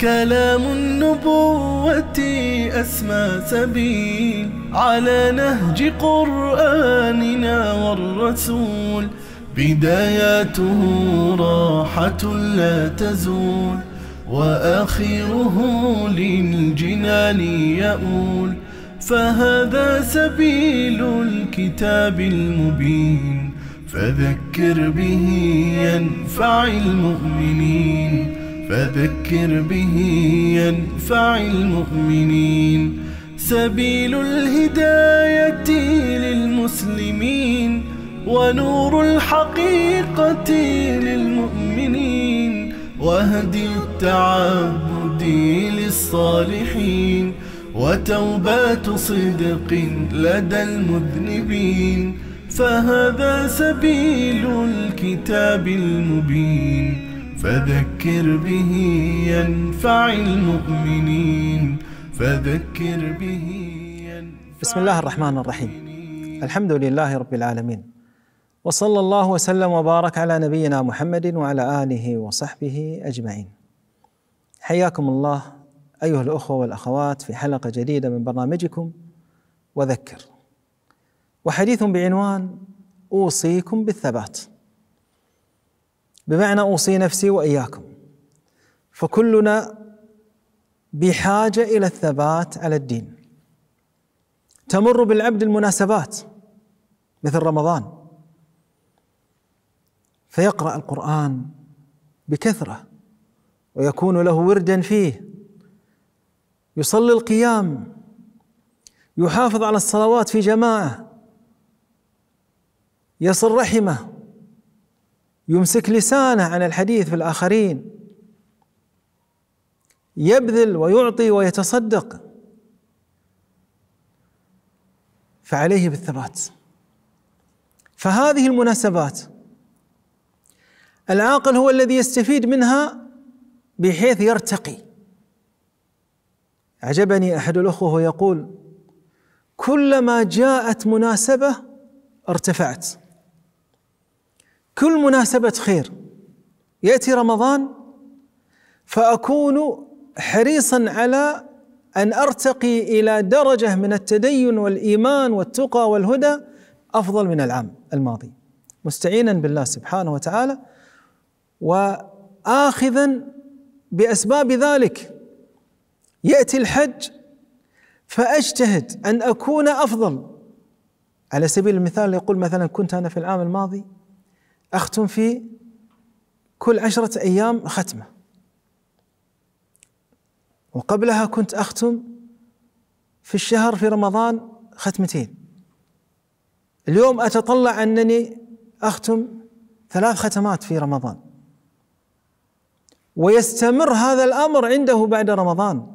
كلام النبوة أسمى سبيل على نهج قرآننا والرسول بداياته راحة لا تزول وآخره للجنان يؤول فهذا سبيل الكتاب المبين فذكر به ينفع المؤمنين فذكر به ينفع المؤمنين سبيل الهداية للمسلمين ونور الحقيقة للمؤمنين وهدي التعبد للصالحين وتوبات صدق لدى المذنبين فهذا سبيل الكتاب المبين فذكر به ينفع المؤمنين فذكر به ينفع بسم الله الرحمن الرحيم الحمد لله رب العالمين وصلى الله وسلم وبارك على نبينا محمد وعلى اله وصحبه اجمعين حياكم الله ايها الاخوه والاخوات في حلقه جديده من برنامجكم وذكر وحديث بعنوان اوصيكم بالثبات بمعنى اوصي نفسي واياكم فكلنا بحاجه الى الثبات على الدين تمر بالعبد المناسبات مثل رمضان فيقرا القران بكثره ويكون له وردا فيه يصلي القيام يحافظ على الصلوات في جماعه يصل رحمه يمسك لسانه عن الحديث في الآخرين يبذل ويعطي ويتصدق فعليه بالثبات فهذه المناسبات العاقل هو الذي يستفيد منها بحيث يرتقي عجبني احد الاخوه يقول كلما جاءت مناسبه ارتفعت كل مناسبة خير يأتي رمضان فأكون حريصا على أن أرتقي إلى درجة من التدين والإيمان والتقى والهدى أفضل من العام الماضي مستعينا بالله سبحانه وتعالى وآخذا بأسباب ذلك يأتي الحج فأجتهد أن أكون أفضل على سبيل المثال يقول مثلا كنت أنا في العام الماضي أختم في كل عشرة أيام ختمة وقبلها كنت أختم في الشهر في رمضان ختمتين اليوم أتطلع أنني أختم ثلاث ختمات في رمضان ويستمر هذا الأمر عنده بعد رمضان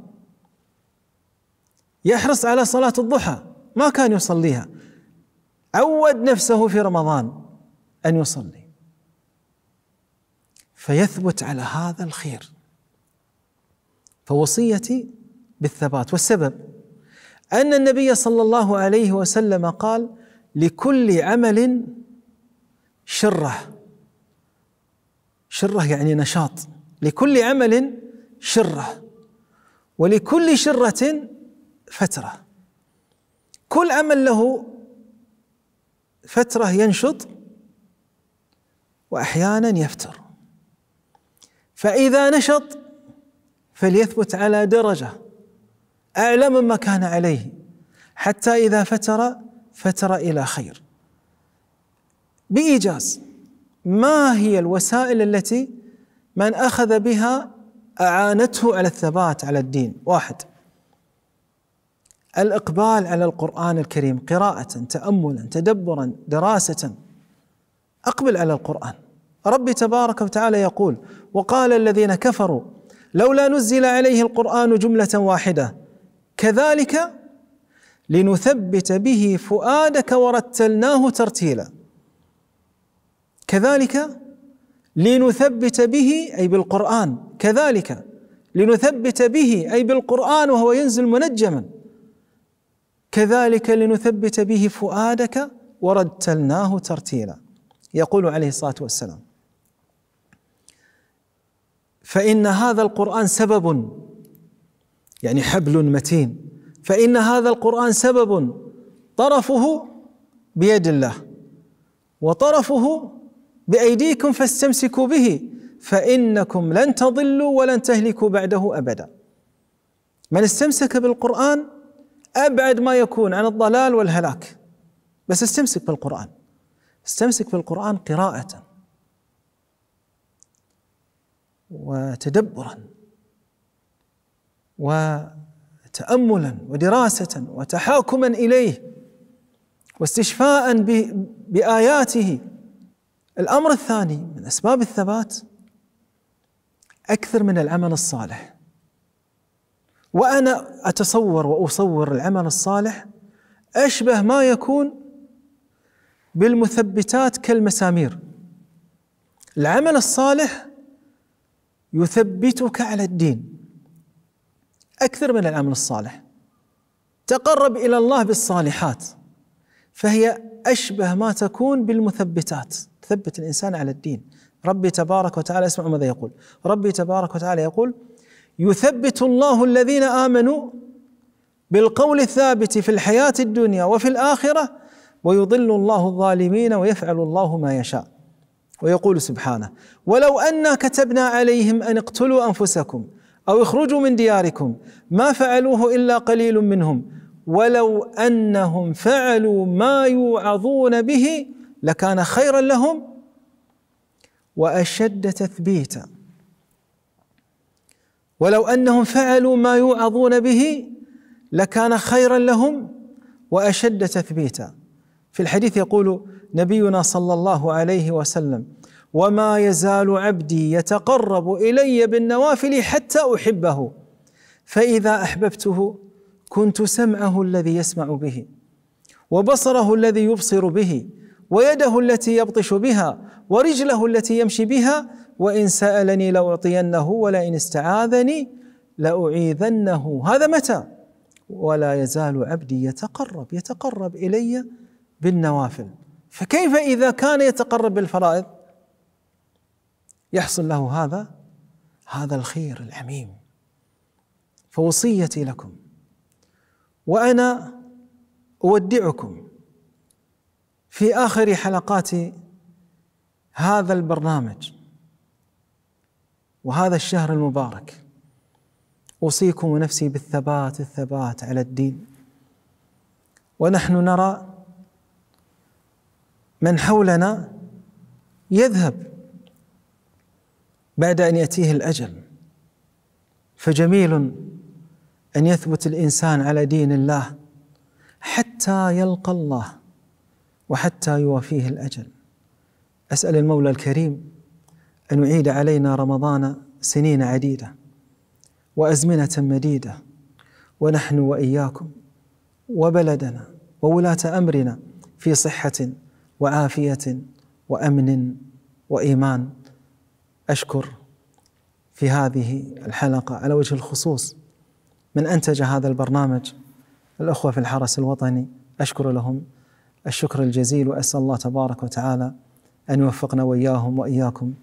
يحرص على صلاة الضحى ما كان يصليها عود نفسه في رمضان أن يصلي فيثبت على هذا الخير فوصيتي بالثبات والسبب ان النبي صلى الله عليه وسلم قال لكل عمل شره شره يعني نشاط لكل عمل شره ولكل شره فتره كل عمل له فتره ينشط واحيانا يفتر فإذا نشط فليثبت على درجة أعلى مما كان عليه حتى إذا فتر فتر إلى خير بإيجاز ما هي الوسائل التي من أخذ بها أعانته على الثبات على الدين واحد الإقبال على القرآن الكريم قراءة تأملا تدبرا دراسة أقبل على القرآن ربي تبارك وتعالى يقول وقال الذين كفروا لولا نزل عليه القران جمله واحده كذلك لنثبت به فؤادك ورتلناه ترتيلا كذلك لنثبت به اي بالقران كذلك لنثبت به اي بالقران وهو ينزل منجما كذلك لنثبت به فؤادك ورتلناه ترتيلا يقول عليه الصلاه والسلام فإن هذا القرآن سبب يعني حبل متين فإن هذا القرآن سبب طرفه بيد الله وطرفه بأيديكم فاستمسكوا به فإنكم لن تضلوا ولن تهلكوا بعده أبدا من استمسك بالقرآن أبعد ما يكون عن الضلال والهلاك بس استمسك بالقرآن استمسك بالقرآن قراءة وتدبرا وتاملا ودراسه وتحاكما اليه واستشفاء باياته الامر الثاني من اسباب الثبات اكثر من العمل الصالح وانا اتصور واصور العمل الصالح اشبه ما يكون بالمثبتات كالمسامير العمل الصالح يثبتك على الدين اكثر من العمل الصالح تقرب الى الله بالصالحات فهي اشبه ما تكون بالمثبتات تثبت الانسان على الدين ربي تبارك وتعالى اسمعوا ماذا يقول ربي تبارك وتعالى يقول يثبت الله الذين امنوا بالقول الثابت في الحياه الدنيا وفي الاخره ويضل الله الظالمين ويفعل الله ما يشاء ويقول سبحانه ولو أنا كتبنا عليهم أن اقتلوا أنفسكم أو اخرجوا من دياركم ما فعلوه إلا قليل منهم ولو أنهم فعلوا ما يوعظون به لكان خيرا لهم وأشد تثبيتا ولو أنهم فعلوا ما يوعظون به لكان خيرا لهم وأشد تثبيتا في الحديث يقول نبينا صلى الله عليه وسلم وما يزال عبدي يتقرب الي بالنوافل حتى احبه فاذا احببته كنت سمعه الذي يسمع به وبصره الذي يبصر به ويده التي يبطش بها ورجله التي يمشي بها وان سالني لاعطينه ولئن استعاذني لاعيذنه هذا متى ولا يزال عبدي يتقرب يتقرب الي بالنوافل فكيف إذا كان يتقرب بالفرائض يحصل له هذا هذا الخير العميم فوصيتي لكم وأنا أودعكم في آخر حلقات هذا البرنامج وهذا الشهر المبارك أوصيكم ونفسي بالثبات الثبات على الدين ونحن نرى من حولنا يذهب بعد ان ياتيه الاجل فجميل ان يثبت الانسان على دين الله حتى يلقى الله وحتى يوافيه الاجل اسال المولى الكريم ان يعيد علينا رمضان سنين عديده وازمنه مديده ونحن واياكم وبلدنا وولاه امرنا في صحه وعافيه وامن وايمان اشكر في هذه الحلقه على وجه الخصوص من انتج هذا البرنامج الاخوه في الحرس الوطني اشكر لهم الشكر الجزيل واسال الله تبارك وتعالى ان يوفقنا واياهم واياكم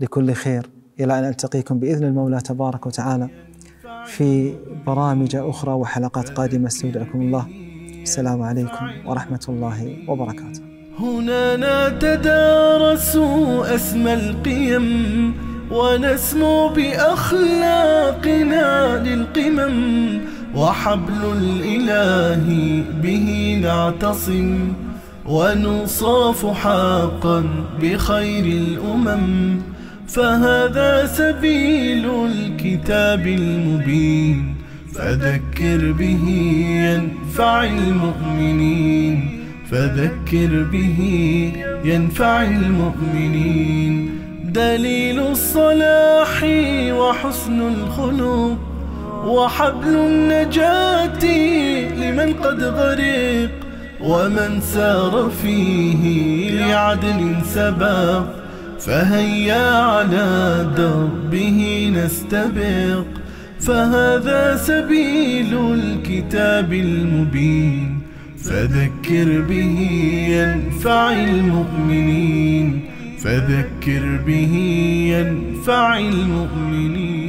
لكل خير الى ان التقيكم باذن المولى تبارك وتعالى في برامج اخرى وحلقات قادمه استودعكم الله السلام عليكم ورحمه الله وبركاته هنا نتدارس أسمى القيم ونسمو بأخلاقنا للقمم وحبل الإله به نعتصم ونصاف حقا بخير الأمم فهذا سبيل الكتاب المبين فذكر به ينفع المؤمنين فذكر به ينفع المؤمنين دليل الصلاح وحسن الخلق وحبل النجاة لمن قد غرق ومن سار فيه لعدل سبق فهيا على دربه نستبق فهذا سبيل الكتاب المبين فذكر به ينفع المؤمنين فذكر به ينفع المؤمنين